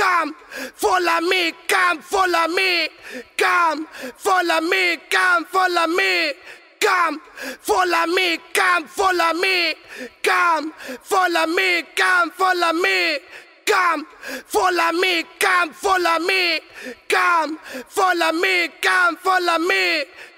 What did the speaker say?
Come, follow me, come, follow me, come, follow me, come, follow me. Come, follow me, come, follow me, come, follow me, come, follow me. Come, follow me, come, follow me, come, follow me, come, follow me.